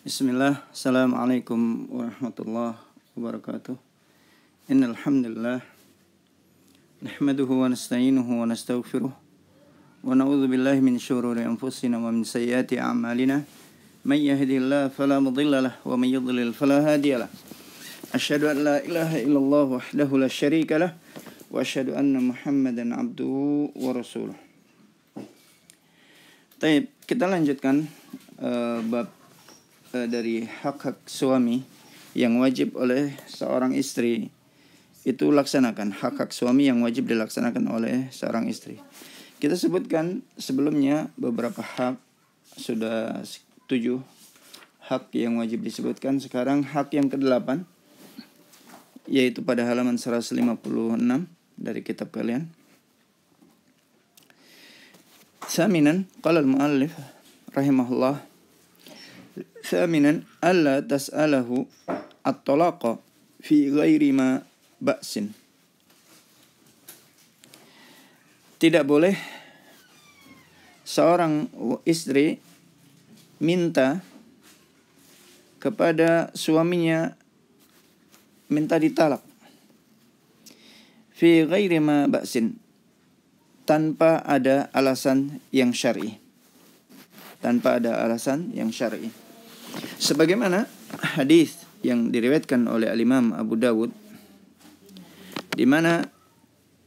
بسم الله السلام عليكم ورحمة الله وبركاته إن الحمد لله نحمده ونستعينه ونستغفره ونعوذ بالله من شرور أنفسنا ومن سيئات أعمالنا من يهدي الله فلا مضل له ومن يضلل فلا هادي له أشهد أن لا إله إلا الله وحده لا شريك له وأشهد أن محمدا عبده ورسوله طيب kita lanjutkan uh, bab uh, dari hak-hak suami yang wajib oleh seorang istri itu laksanakan hak-hak suami yang wajib dilaksanakan oleh seorang istri. Kita sebutkan sebelumnya beberapa hak sudah tujuh hak yang wajib disebutkan. Sekarang hak yang kedelapan yaitu pada halaman 156 dari kitab kalian. Saminan qala al-muallif rahimahullah ثامنا ألا تسأله الطلاق في غير ما بأس Tidak boleh seorang istri minta kepada suaminya minta ditalak fi ghairi ma ba'sin tanpa ada alasan yang syar'i tanpa ada alasan yang syar'i Sebagaimana hadis yang diriwayatkan oleh Al-Imam Abu Dawud di mana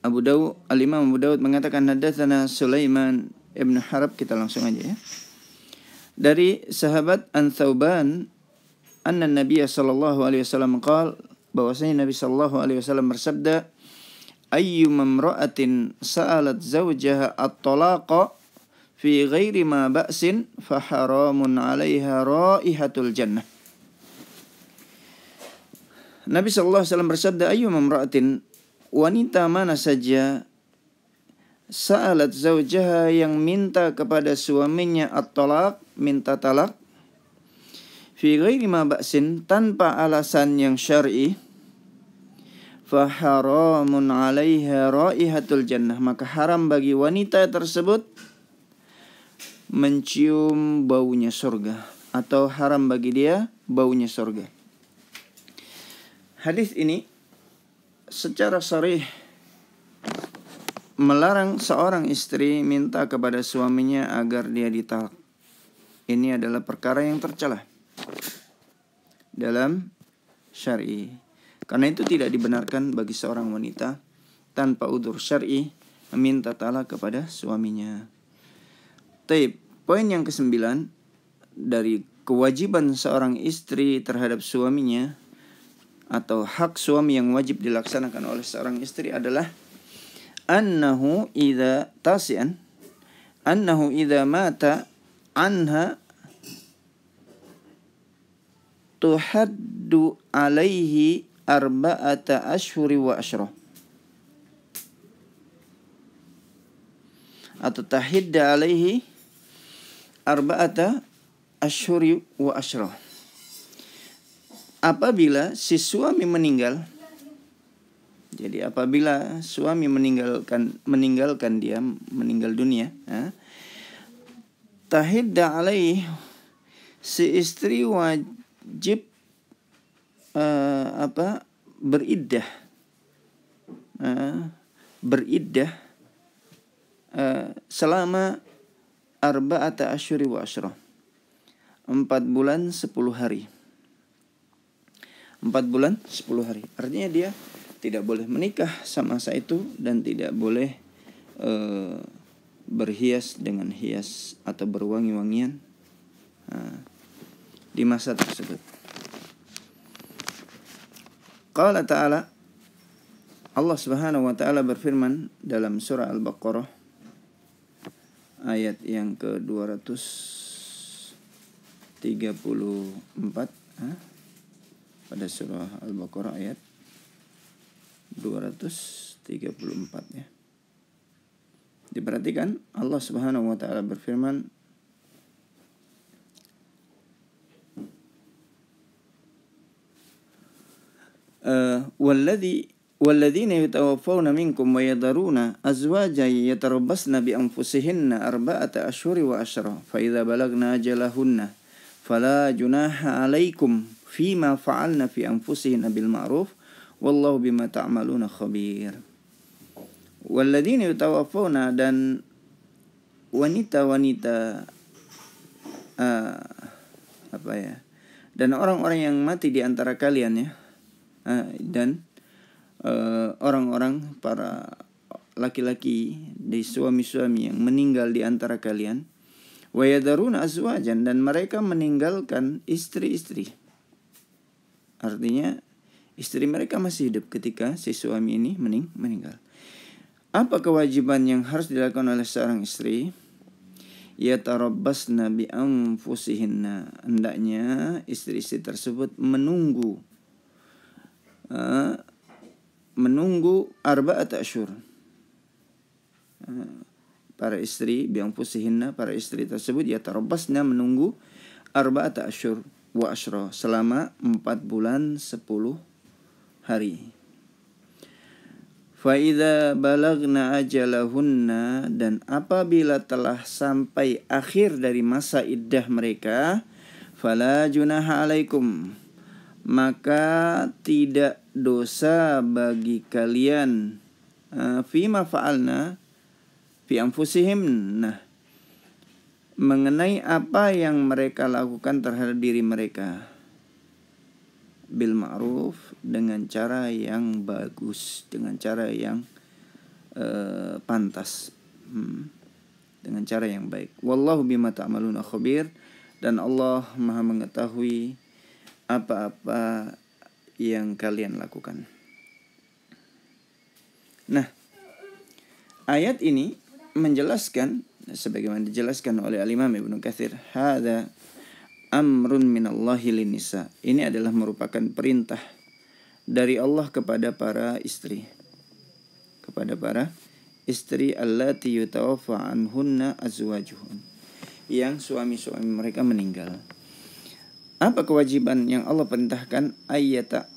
Abu Dawud Al-Imam Abu Dawud mengatakan hadatsana Sulaiman Ibn Harab kita langsung aja ya. Dari sahabat An Thauban anna Nabi sallallahu alaihi wasallam qaal bahwasanya Nabi sallallahu alaihi wasallam bersabda ayyu mamra'atin sa'alat zawjaha at-talaqa fi ghairi ma ba'sin fa haramun 'alaiha raihatul jannah. Nabi sallallahu alaihi wasallam bersabda ayu mamra'atin wanita mana saja sa'alat zaujaha yang minta kepada suaminya at-talaq minta talak fi ghairi ma ba'sin tanpa alasan yang syar'i fa haramun 'alaiha raihatul jannah maka haram bagi wanita tersebut mencium baunya surga atau haram bagi dia baunya surga Hadis ini secara sharih melarang seorang istri minta kepada suaminya agar dia ditalak. Ini adalah perkara yang tercela dalam syar'i. Karena itu tidak dibenarkan bagi seorang wanita tanpa udur syar'i meminta talak kepada suaminya. Taib. Poin yang kesembilan dari kewajiban seorang istri terhadap suaminya atau hak suami yang wajib dilaksanakan oleh seorang istri adalah annahu idza tasian annahu idza mata anha tuhaddu alaihi arba'ata ashhuri wa ashrah atau tahidda alaihi arba'ata asyuri wa asyrah. Apabila si suami meninggal jadi apabila suami meninggalkan meninggalkan dia meninggal dunia, ya, tahidda alaih si istri wajib uh, apa beriddah uh, selama arba'ata asyuri wa asyrah. Empat bulan sepuluh hari. Empat bulan sepuluh hari. Artinya dia tidak boleh menikah sama saya itu dan tidak boleh e, berhias dengan hias atau berwangi-wangian nah, di masa tersebut. Qala ta'ala Allah Subhanahu wa taala berfirman dalam surah Al-Baqarah ayat yang ke 234 Hah? pada surah Al-Baqarah ayat 234 ya. Diperhatikan Allah Subhanahu wa taala berfirman Uh, والذين يتوفون منكم ويذرون أزواجا يتربصن بأنفسهن أربعة أشهر وعشرة فإذا بلغنا أجلهن فلا جناح عليكم فيما فعلنا في أنفسهن بالمعروف والله بما تعملون خبير والذين يتوفون dan wanita-wanita uh, apa ya dan orang-orang yang mati di antara kalian ya uh, dan Eh, orang-orang uh, para laki-laki di suami-suami yang meninggal di antara kalian wayadaruna azwajan dan mereka meninggalkan istri-istri artinya istri mereka masih hidup ketika si suami ini mening meninggal apa kewajiban yang harus dilakukan oleh seorang istri nabi am anfusihinna hendaknya istri-istri tersebut menunggu eh, menunggu arba'at asyur. Eh, para istri biang pusihinna para istri tersebut ya terobosnya menunggu arba'at asyur wa asyra selama 4 bulan 10 hari. Faida balagna ajalahunna dan apabila telah sampai akhir dari masa iddah mereka, fala junaha alaikum maka tidak dosa bagi kalian ah, fi ma fa'alna fi anfusihim nah mengenai apa yang mereka lakukan terhadap diri mereka bil ma'ruf dengan cara yang bagus dengan cara yang uh, pantas hmm. dengan cara yang baik wallahu bima ta'maluna khabir dan Allah Maha mengetahui apa-apa yang kalian lakukan. Nah, ayat ini menjelaskan sebagaimana dijelaskan oleh Al-Imam Ibnu Katsir, hadza amrun minallahi linisa. Ini adalah merupakan perintah dari Allah kepada para istri. Kepada para istri allati yatawaffa anhunna azwajuhun. Yang suami-suami mereka meninggal. Apa kewajiban yang Allah perintahkan? ayat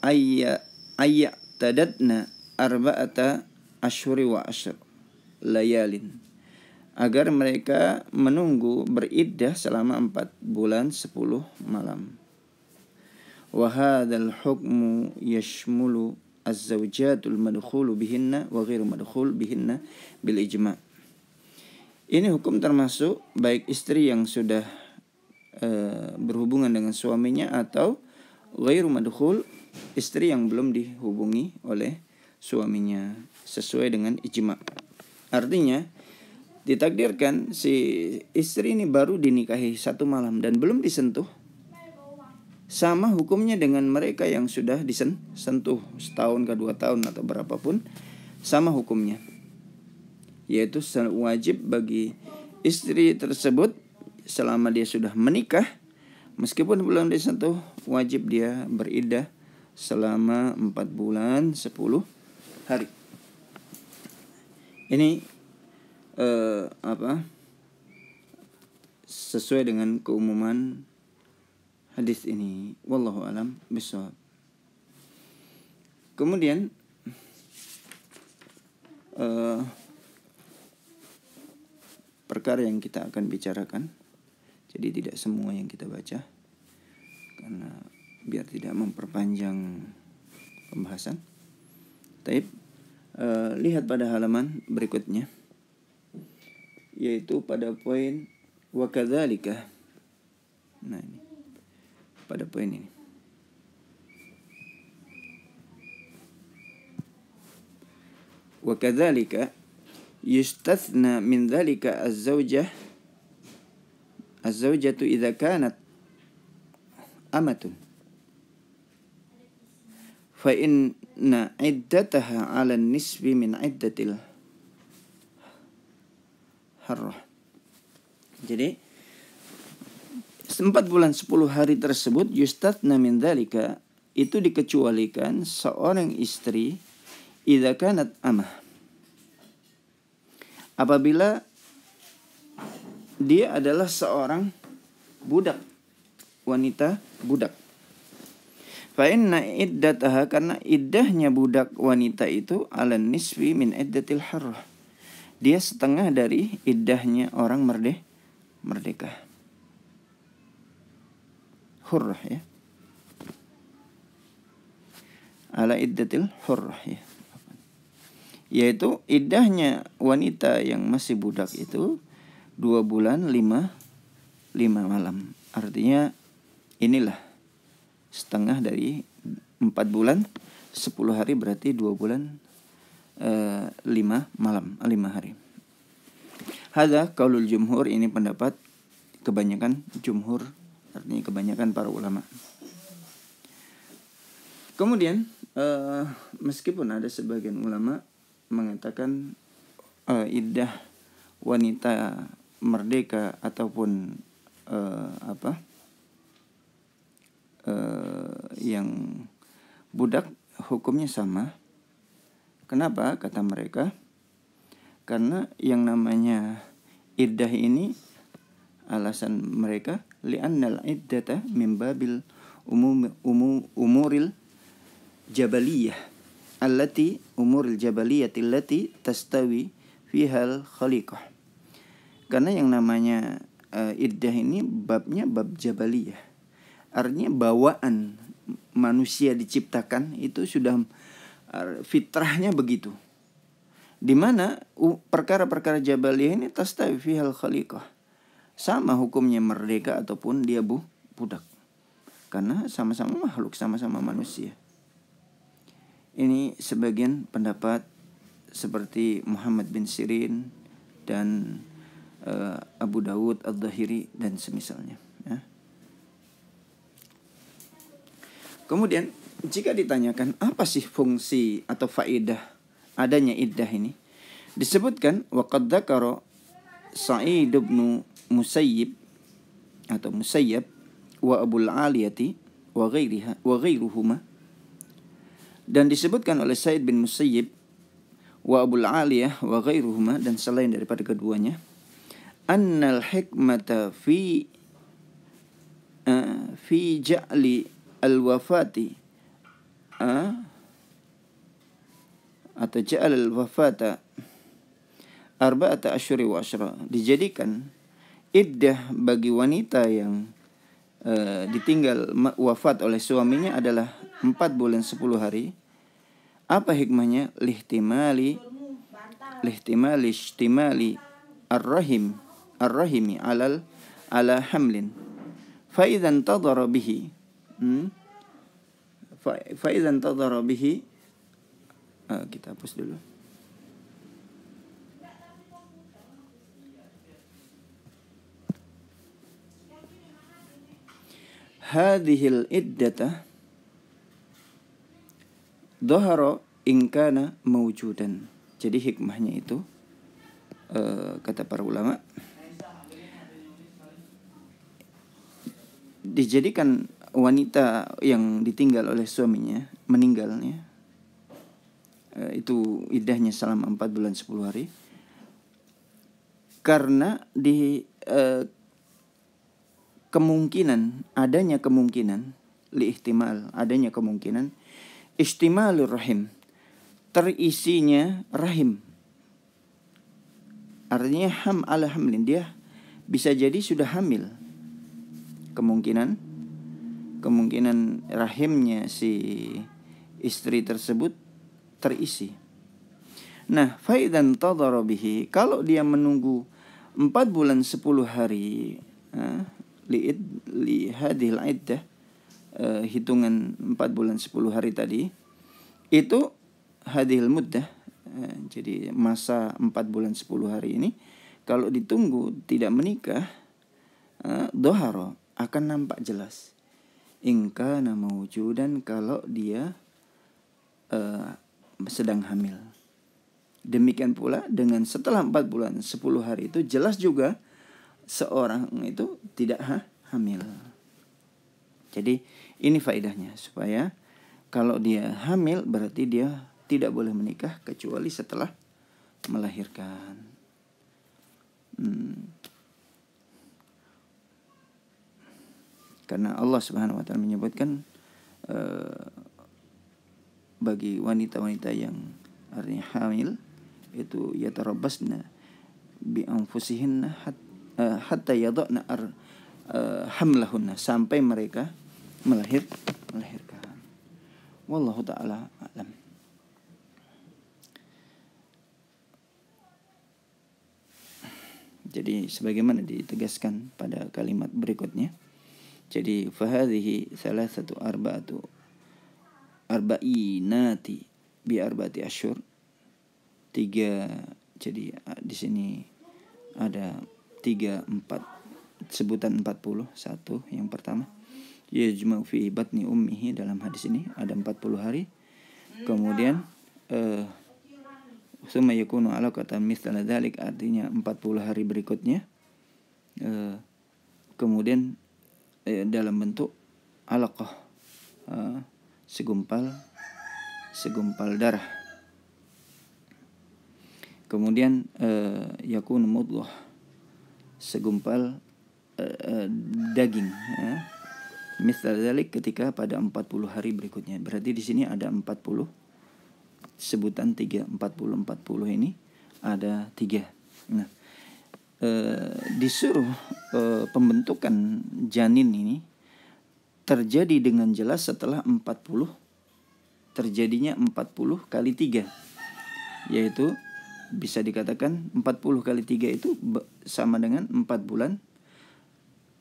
ayya ayya tadadna arba'ata ashuri wa ashr layalin agar mereka menunggu beriddah selama empat bulan sepuluh malam. al hukmu yashmulu azwajatul zawjatul madkhulu bihinna wa ghairu madkhul bihinna bil ijma. Ini hukum termasuk baik istri yang sudah e, berhubungan dengan suaminya atau ghairu madkhul istri yang belum dihubungi oleh suaminya sesuai dengan ijma. Artinya ditakdirkan si istri ini baru dinikahi satu malam dan belum disentuh sama hukumnya dengan mereka yang sudah disentuh setahun ke dua tahun atau berapapun sama hukumnya yaitu wajib bagi istri tersebut selama dia sudah menikah meskipun belum disentuh wajib dia beridah selama 4 bulan 10 hari. Ini uh, apa? sesuai dengan keumuman hadis ini. Wallahu alam bisawab. Kemudian uh, perkara yang kita akan bicarakan jadi tidak semua yang kita baca karena biar tidak memperpanjang pembahasan. Taib e, lihat pada halaman berikutnya yaitu pada poin wakadzalika. Nah ini pada poin ini. yustathna min من az-zawjah. Az-zawjatu idha kanat amatun fa inna iddataha 'ala nisbi min iddatil harrah. Jadi empat bulan sepuluh hari tersebut yustadna min dzalika itu dikecualikan seorang istri Idha kanat amah. Apabila dia adalah seorang budak wanita budak Fa'inna iddataha karena idahnya budak wanita itu ala niswi min iddatil harrah. Dia setengah dari idahnya orang merdeh, merdeka. Hurrah ya. Ala iddatil hurrah ya. Yaitu idahnya wanita yang masih budak itu dua bulan lima lima malam artinya inilah setengah dari empat bulan sepuluh hari berarti dua bulan e, lima malam lima hari Hada kaulul jumhur ini pendapat kebanyakan jumhur artinya kebanyakan para ulama kemudian e, meskipun ada sebagian ulama mengatakan e, iddah wanita merdeka ataupun uh, apa uh, yang budak hukumnya sama. Kenapa kata mereka? Karena yang namanya iddah ini alasan mereka li'annal iddata min babil umum, umum umuril jabaliyah allati umuril jabaliyah allati tastawi fihal khaliqah karena yang namanya uh, iddah ini babnya bab jabali ya Artinya bawaan manusia diciptakan itu sudah eh, fitrahnya begitu. di Dimana perkara-perkara jabali ini tastawi hal khaliqah. Sama hukumnya merdeka ataupun dia bu, budak. Karena sama-sama makhluk, sama-sama manusia. Ini sebagian pendapat seperti Muhammad bin Sirin dan uh, Abu Dawud Al-Dahiri dan semisalnya ya. kemudian jika ditanyakan apa sih fungsi atau faedah adanya iddah ini disebutkan waqad dzakara Sa'id bin Musayyib atau Musayyib, wa Abul Aliyati wa ghairiha wa ghairuhuma dan disebutkan oleh Sa'id bin Musayyib wa Abul Aliyah wa ghairuhuma dan selain daripada keduanya annal hikmata fi uh, fi ja'li al wafati uh, eh? atau ja'al al wafata arba'ata asyuri wa asyra dijadikan iddah bagi wanita yang uh, ditinggal wafat oleh suaminya adalah 4 bulan 10 hari apa hikmahnya lihtimali lihtimali istimali ar-rahim ar-rahimi alal ala hamlin fa به فإذا bihi hmm? Ah, kita hapus dulu hadhil iddata doharo ingkana mawujudan jadi hikmahnya itu uh, kata para ulama dijadikan wanita yang ditinggal oleh suaminya meninggalnya eh, itu idahnya selama empat bulan sepuluh hari karena di eh, kemungkinan adanya kemungkinan liihtimal adanya kemungkinan istimalur rahim terisinya rahim artinya ham ala hamlin dia bisa jadi sudah hamil kemungkinan kemungkinan rahimnya si istri tersebut terisi. Nah, faidan tadhara kalau dia menunggu 4 bulan 10 hari eh, liid li hadhil iddah eh, hitungan 4 bulan 10 hari tadi itu hadhil muddah eh, jadi masa 4 bulan 10 hari ini kalau ditunggu tidak menikah doharo akan nampak jelas. Ingka nama dan kalau dia uh, sedang hamil. Demikian pula dengan setelah empat bulan 10 hari itu jelas juga seorang itu tidak ha, hamil. Jadi ini faedahnya supaya kalau dia hamil berarti dia tidak boleh menikah kecuali setelah melahirkan. Hmm. Karena Allah Subhanahu wa taala menyebutkan uh, bagi wanita-wanita yang artinya hamil itu yatarabbasna bi anfusihinna hat, uh, hatta yadana ar uh, hamlahunna sampai mereka melahir melahirkan. Wallahu taala alam. Jadi sebagaimana ditegaskan pada kalimat berikutnya jadi fahadhihi salah satu arba'atu arba'inati bi arba'ati asyur tiga jadi di sini ada tiga empat sebutan empat puluh satu yang pertama yajma'u fi batni ummihi dalam hadis ini ada empat puluh hari kemudian eh, summa yakunu ala kata misalnya dalik artinya empat puluh hari berikutnya e, kemudian eh, dalam bentuk alaqah eh, segumpal segumpal darah kemudian eh, yakun mudghah segumpal eh, eh, daging ya. Misal dalik ketika pada 40 hari berikutnya. Berarti di sini ada 40 sebutan 3 40 40 ini ada 3. Nah, Eh, disuruh e, pembentukan janin ini terjadi dengan jelas setelah 40 terjadinya 40 kali tiga yaitu bisa dikatakan 40 kali tiga itu sama dengan empat bulan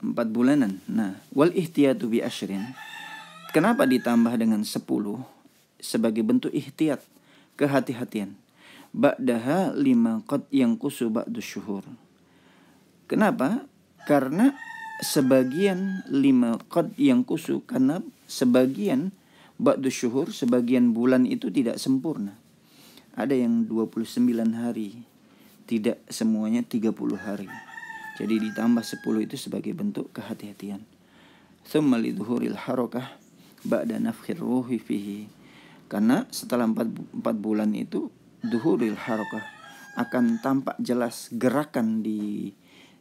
empat bulanan. Nah, wal ihtiyatu bi ashrin. Kenapa ditambah dengan 10 sebagai bentuk ihtiyat, kehati-hatian. Ba'daha lima qad yang kusu ba'du syuhur. Kenapa? Karena sebagian lima kod yang kusuk karena sebagian ba'du syuhur sebagian bulan itu tidak sempurna. Ada yang 29 hari, tidak semuanya 30 hari. Jadi ditambah 10 itu sebagai bentuk kehati-hatian. Thumma duhuril harokah ba'da nafkhir ruhi fihi. Karena setelah 4, 4 bulan itu duhuril harokah akan tampak jelas gerakan di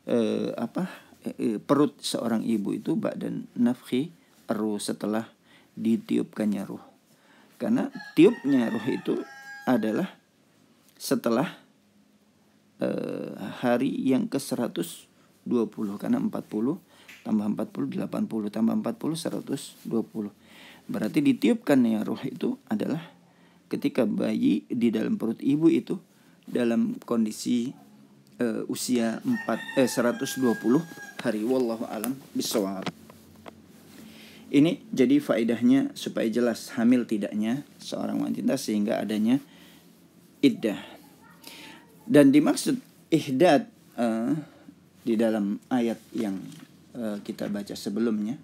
eh, apa eh, eh, perut seorang ibu itu badan nafhi ruh setelah ditiupkannya ruh. Karena tiupnya ruh itu adalah setelah eh, hari yang ke-120 karena 40 tambah 40 80 tambah 40 120. Berarti ditiupkannya ruh itu adalah ketika bayi di dalam perut ibu itu dalam kondisi uh, usia 4 eh 120 hari wallahu alam bisawab. Ini jadi faedahnya supaya jelas hamil tidaknya seorang wanita sehingga adanya iddah. Dan dimaksud ihdad uh, di dalam ayat yang uh, kita baca sebelumnya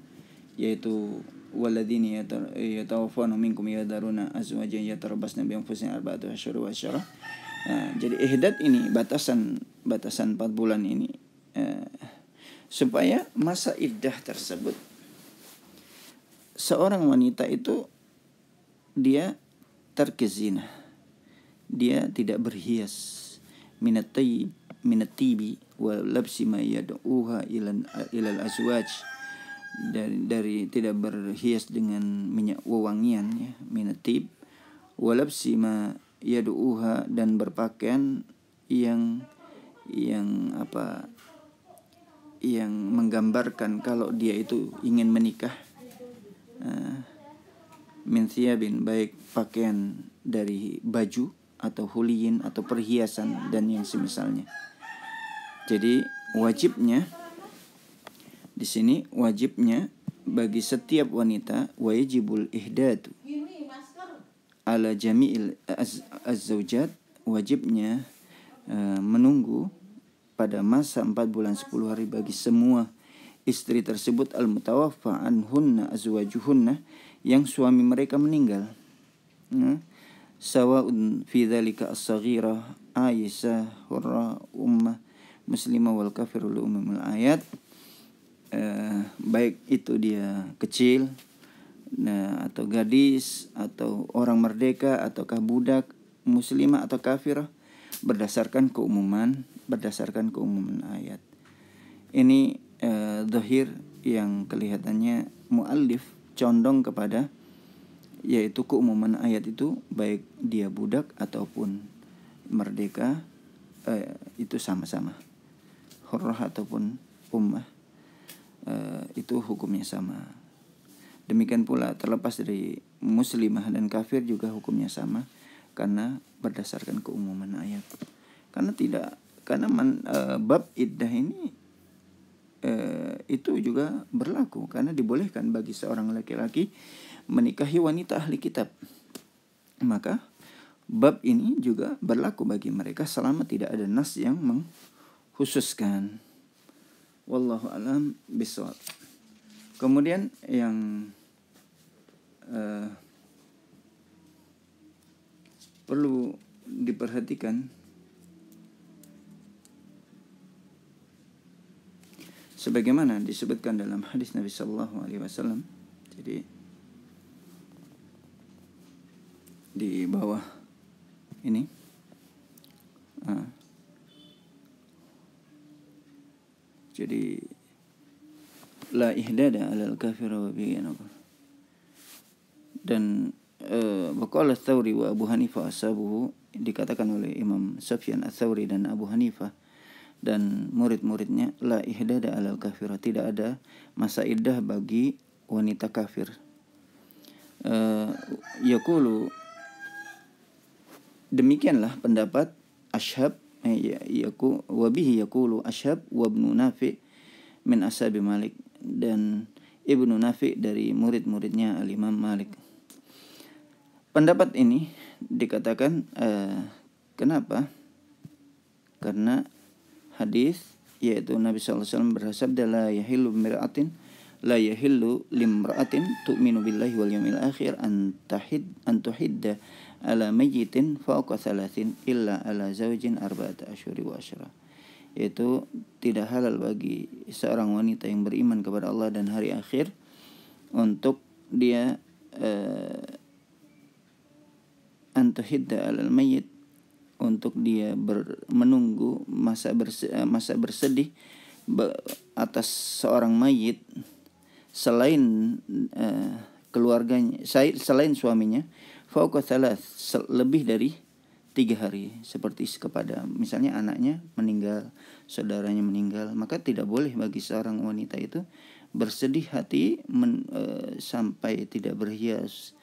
yaitu والذين يتوفون منكم يذرون أزواجا يتربصن بأنفسهن أربعة أشهر وعشرة jadi ihdad ini batasan batasan 4 bulan ini eh, supaya masa iddah tersebut seorang wanita itu dia terkezina dia tidak berhias minatai minatibi wa labsi yad'uha ilal aswaj dari dari tidak berhias dengan minyak wewangian ya minatib wa ma yad'uha dan berpakaian yang yang apa yang menggambarkan kalau dia itu ingin menikah uh, eh, bin baik pakaian dari baju atau huliin atau perhiasan dan yang semisalnya. Jadi wajibnya di sini wajibnya bagi setiap wanita wajibul ihdad ala jami'il az, az wajibnya uh, menunggu pada masa empat bulan sepuluh hari bagi semua istri tersebut al-mutawaffa anhunna azwajuhunna yang suami mereka meninggal. Nah, sawa'un fi dzalika as-saghira Aisyah hurra ummah muslimah wal kafirul umumul ayat eh, baik itu dia kecil nah, atau gadis atau orang merdeka ataukah budak muslimah atau kafir berdasarkan keumuman berdasarkan keumuman ayat. Ini eh, yang kelihatannya mu'alif condong kepada yaitu keumuman ayat itu baik dia budak ataupun merdeka eh, itu sama-sama hurrah ataupun ummah eh, itu hukumnya sama demikian pula terlepas dari muslimah dan kafir juga hukumnya sama karena berdasarkan keumuman ayat karena tidak karena man, e, bab iddah ini e, itu juga berlaku karena dibolehkan bagi seorang laki-laki menikahi wanita ahli kitab maka bab ini juga berlaku bagi mereka selama tidak ada nas yang mengkhususkan wallahu alam bisawab kemudian yang e, perlu diperhatikan sebagaimana disebutkan dalam hadis Nabi Sallallahu Alaihi Wasallam jadi di bawah ini ah, jadi la ihdada alal kafir wa dan uh, Waqala Thawri wa Abu Hanifah Asabuhu dikatakan oleh Imam Sufyan Thawri dan Abu Hanifah dan murid-muridnya la ihdada alal kafir tidak ada masa iddah bagi wanita kafir uh, eh, yakulu demikianlah pendapat ashab eh, ya, yaku wabihi yakulu ashab wabnu nafi min ashabi malik dan ibnu nafi dari murid-muridnya alimam malik pendapat ini dikatakan uh, kenapa karena hadis yaitu Nabi SAW bersabda la yahillu mir'atin la yahillu limra'atin tu'minu billahi wal yawmil akhir an tahid ala mayyitin fawqa thalathin illa ala zaujin arba'ata asyuri wa asyara yaitu tidak halal bagi seorang wanita yang beriman kepada Allah dan hari akhir untuk dia uh, eh, ala alal mayyit untuk dia ber, menunggu masa bers eh, masa bersedih be, atas seorang mayit selain uh, keluarganya selain suaminya fauqa lebih dari tiga hari seperti kepada misalnya anaknya meninggal saudaranya meninggal maka tidak boleh bagi seorang wanita itu bersedih hati men, uh, sampai tidak berhias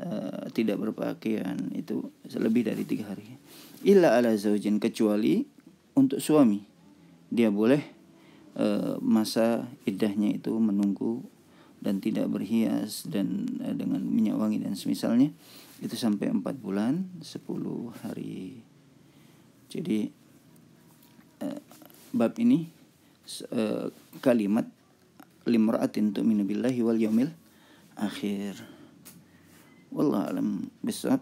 Eh, tidak berpakaian itu lebih dari tiga hari illa ala zaujin kecuali untuk suami dia boleh e, masa idahnya itu menunggu dan tidak berhias dan e, dengan minyak wangi dan semisalnya itu sampai empat bulan sepuluh hari jadi e, bab ini e, kalimat limra'atin untuk minubillahi wal yamil akhir wallah alam besar,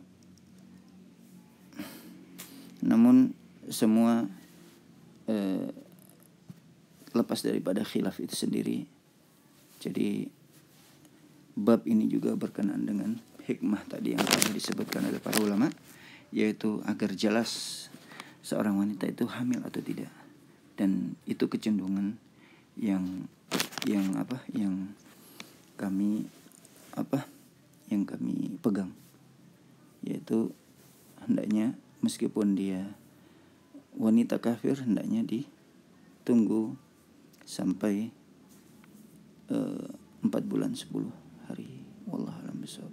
namun semua eh, lepas daripada khilaf itu sendiri jadi bab ini juga berkenaan dengan hikmah tadi yang telah disebutkan oleh para ulama yaitu agar jelas seorang wanita itu hamil atau tidak dan itu kecenderungan yang yang apa yang kami apa yang kami pegang yaitu hendaknya meskipun dia wanita kafir hendaknya ditunggu sampai eh, empat bulan 10 hari wallah alam bisawab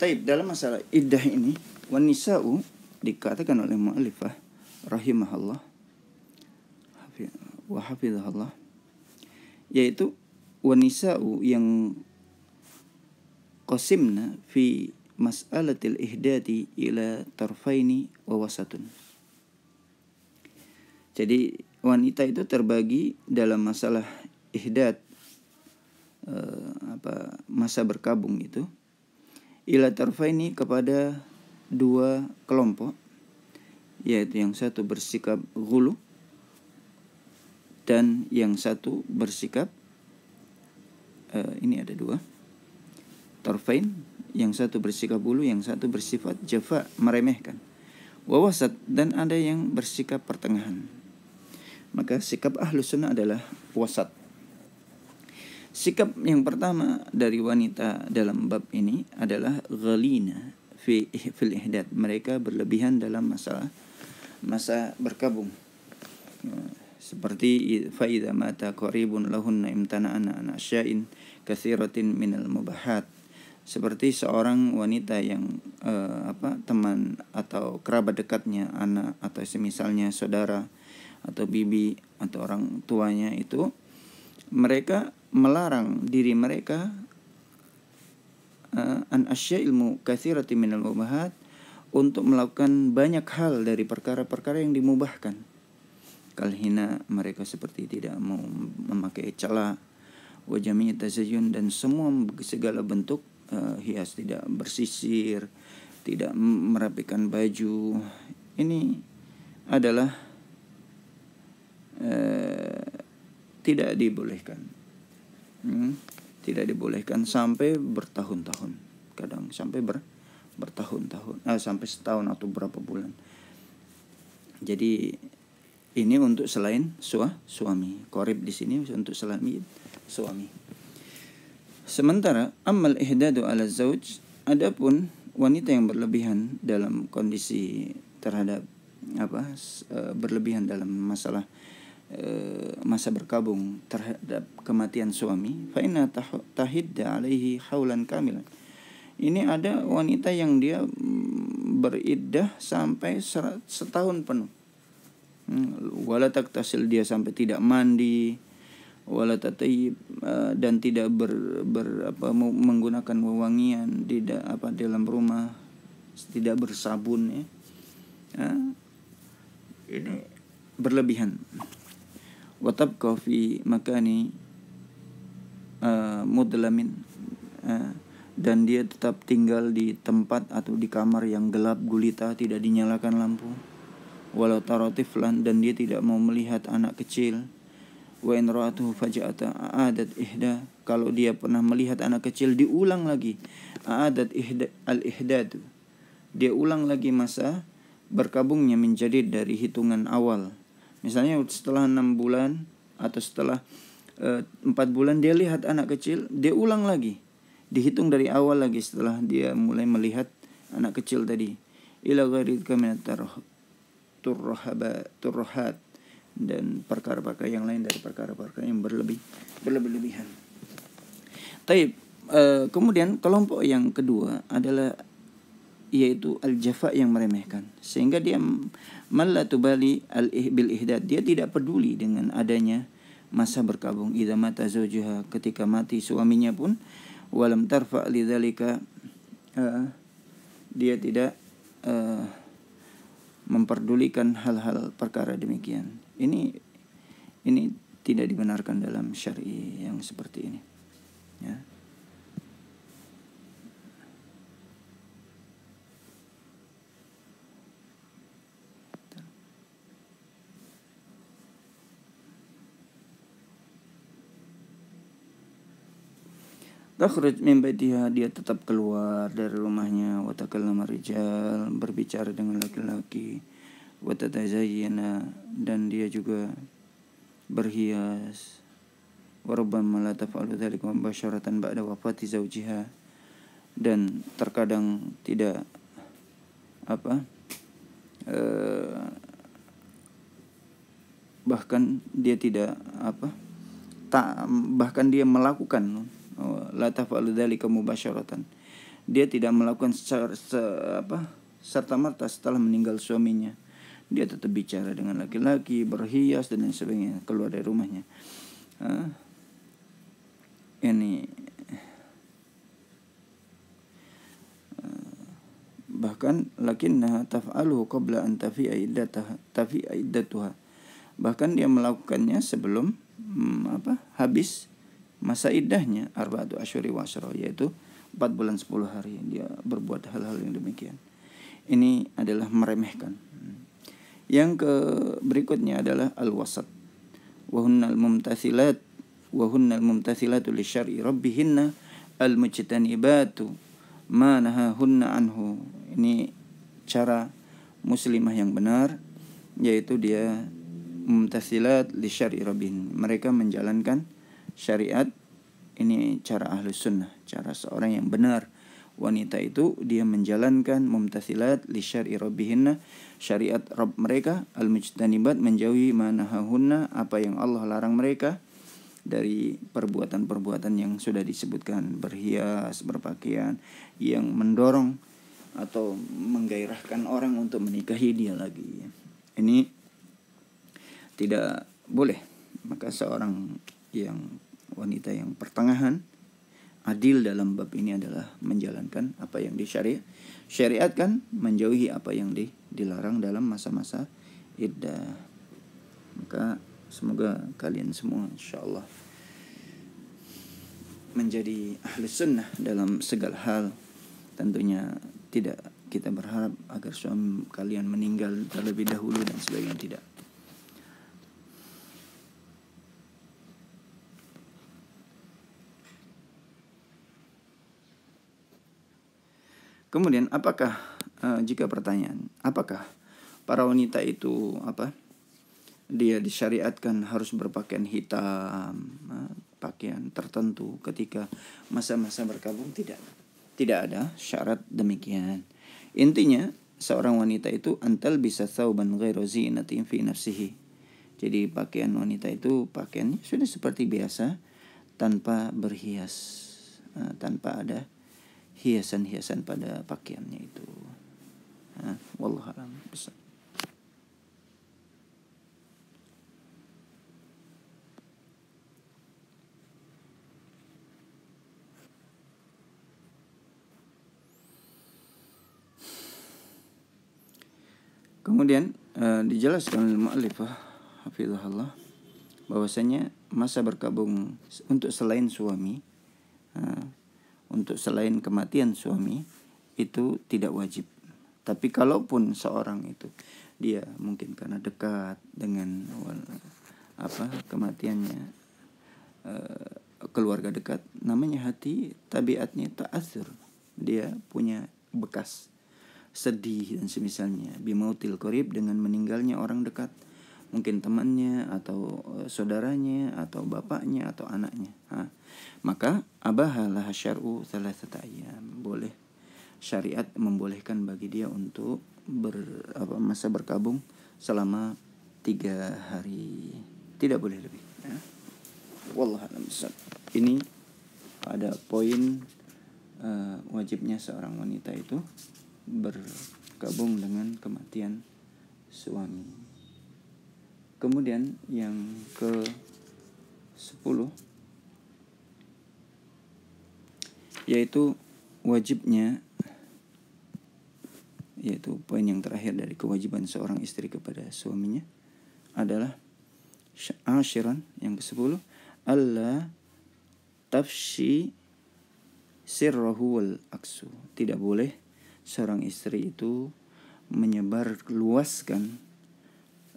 Taib dalam masalah iddah ini wanisa'u dikatakan oleh mu'alifah rahimahullah wa hafizahallah yaitu wanisa'u yang qasimna fi mas'alatil ihdati ila tarfaini wa Jadi wanita itu terbagi dalam masalah ihdat eh, apa masa berkabung itu ila tarfaini kepada dua kelompok yaitu yang satu bersikap gulu dan yang satu bersikap uh, ini ada dua torfain yang satu bersikap bulu yang satu bersifat jafa meremehkan wawasat dan ada yang bersikap pertengahan maka sikap ahlu sunnah adalah wasat sikap yang pertama dari wanita dalam bab ini adalah ghalina fi fil mereka berlebihan dalam masalah masa berkabung eh, seperti faida mata koribun lahun lahunna anak ana anasyain kasiratin minal mubahat seperti seorang wanita yang uh, apa teman atau kerabat dekatnya anak atau semisalnya saudara atau bibi atau orang tuanya itu mereka melarang diri mereka uh, an ilmu kathirati minal mubahat untuk melakukan banyak hal dari perkara-perkara yang dimubahkan akal hina mereka seperti tidak mau memakai celah wajahnya tazayyun dan semua segala bentuk uh, hias tidak bersisir tidak merapikan baju ini adalah uh, tidak dibolehkan hmm, tidak dibolehkan sampai bertahun-tahun kadang sampai ber bertahun-tahun uh, sampai setahun atau berapa bulan jadi ini untuk selain sua, suami. Korib di sini untuk selain suami. Sementara amal ihdadu ala zauj, adapun wanita yang berlebihan dalam kondisi terhadap apa e, berlebihan dalam masalah e, masa berkabung terhadap kematian suami faina tahidda alaihi haulan kamilan ini ada wanita yang dia mm, beriddah sampai setahun penuh Hmm, wala tasil dia sampai tidak mandi wala tatayib eh, dan tidak ber, ber apa menggunakan wewangian tidak apa dalam rumah tidak bersabun ya ah, ini berlebihan watab kofi maka uh, eh, mudlamin eh, dan dia tetap tinggal di tempat atau di kamar yang gelap gulita tidak dinyalakan lampu walau tarotif lan dan dia tidak mau melihat anak kecil wa in ra'atuhu faja'ata a'adat ihda kalau dia pernah melihat anak kecil diulang lagi a'adat ihda al ihdadu dia ulang lagi masa berkabungnya menjadi dari hitungan awal misalnya setelah enam bulan atau setelah eh, empat bulan dia lihat anak kecil dia ulang lagi dihitung dari awal lagi setelah dia mulai melihat anak kecil tadi ila gharid turhaba turhat dan perkara-perkara yang lain dari perkara-perkara yang berlebih berlebih-lebihan. Tapi uh, eh, kemudian kelompok yang kedua adalah yaitu al-jafa yang meremehkan sehingga dia tu bali al ihbil ihdad dia tidak peduli dengan adanya masa berkabung idza mata zaujuha ketika mati suaminya pun walam tarfa lidzalika uh, eh, dia tidak uh, memperdulikan hal-hal perkara demikian. Ini ini tidak dibenarkan dalam syar'i yang seperti ini. Ya. Takhruj min badiha dia tetap keluar dari rumahnya wa takallama rijal berbicara dengan laki-laki wa tatazayyana dan dia juga berhias wa rubbama la taf'alu dhalika mubasharatan ba'da wafati zawjiha dan terkadang tidak apa eh, bahkan dia tidak apa tak bahkan dia melakukan Oh, la taf'alu dzalika mubasyaratan. Dia tidak melakukan secara, se, apa serta merta setelah meninggal suaminya. Dia tetap bicara dengan laki-laki, berhias dan lain sebagainya keluar dari rumahnya. Uh, Ini ah, bahkan lakinna taf'aluhu qabla an tafi'a tafi tafi'a iddatuha bahkan dia melakukannya sebelum hmm, apa habis masa idahnya arba'atu asyuri wasro yaitu empat bulan sepuluh hari dia berbuat hal-hal yang demikian ini adalah meremehkan yang ke berikutnya adalah al-wasat al mumtasilat wahunnal al li syar'i rabbihinna al-mujtanibatu ma nahahunna anhu ini cara muslimah yang benar yaitu dia mumtathilat li syar'i mereka menjalankan syariat ini cara ahlus sunnah cara seorang yang benar wanita itu dia menjalankan mumtasilat li syar'i rabbihinna syariat Rabb mereka al mujtanibat menjauhi manahahunna apa yang Allah larang mereka dari perbuatan-perbuatan yang sudah disebutkan berhias berpakaian yang mendorong atau menggairahkan orang untuk menikahi dia lagi ini tidak boleh maka seorang yang wanita yang pertengahan adil dalam bab ini adalah menjalankan apa yang disyariat syariat kan menjauhi apa yang di, dilarang dalam masa-masa iddah maka semoga kalian semua insyaallah menjadi ahli sunnah dalam segala hal tentunya tidak kita berharap agar suami kalian meninggal terlebih dahulu dan sebagainya tidak Kemudian apakah eh, jika pertanyaan, apakah para wanita itu apa? Dia disyariatkan harus berpakaian hitam, eh, pakaian tertentu ketika masa-masa berkabung tidak. Tidak ada syarat demikian. Intinya seorang wanita itu antal bisa sauban ghairu zinatin fi nafsihi. Jadi pakaian wanita itu pakaiannya sudah seperti biasa tanpa berhias, eh, tanpa ada hiasan-hiasan pada pakaiannya itu. Nah, Wallahualam besar. Kemudian uh, dijelaskan oleh Ma'lifah hafizahullah bahwasanya masa berkabung untuk selain suami uh, untuk selain kematian suami itu tidak wajib. Tapi kalaupun seorang itu dia mungkin karena dekat dengan apa kematiannya eh, keluarga dekat namanya hati tabiatnya azur, dia punya bekas sedih dan semisalnya bimautil korib dengan meninggalnya orang dekat mungkin temannya atau eh, saudaranya atau bapaknya atau anaknya ha. maka abahalah syar'u salah ayam boleh syariat membolehkan bagi dia untuk ber, apa, masa berkabung selama tiga hari tidak boleh lebih ya. ini ada poin uh, wajibnya seorang wanita itu berkabung dengan kematian suami Kemudian yang ke 10 yaitu wajibnya yaitu poin yang terakhir dari kewajiban seorang istri kepada suaminya adalah asyiran yang ke-10 Allah tafsir sirrahul wal aksu tidak boleh seorang istri itu menyebar luaskan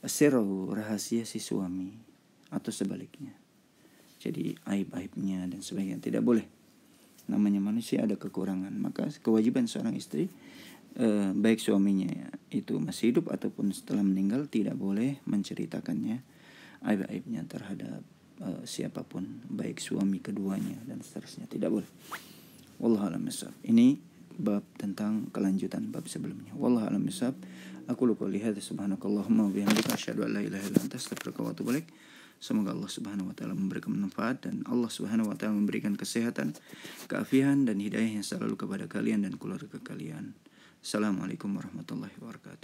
sirru rahasia si suami atau sebaliknya. Jadi aib-aibnya dan sebagainya tidak boleh. Namanya manusia ada kekurangan, maka kewajiban seorang istri eh, baik suaminya itu masih hidup ataupun setelah meninggal tidak boleh menceritakannya aib-aibnya terhadap eh, siapapun, baik suami keduanya dan seterusnya tidak boleh. Wallahu alam Ini bab tentang kelanjutan bab sebelumnya. Wallahu alam Aku lupa lihat subhanakallahumma wabihamdika asyhadu an la ilaha illa anta astaghfiruka wa atubu ilaik. Semoga Allah Subhanahu wa taala memberikan manfaat dan Allah Subhanahu wa taala memberikan kesehatan, keafian dan hidayah yang selalu kepada kalian dan keluarga kalian. Assalamualaikum warahmatullahi wabarakatuh.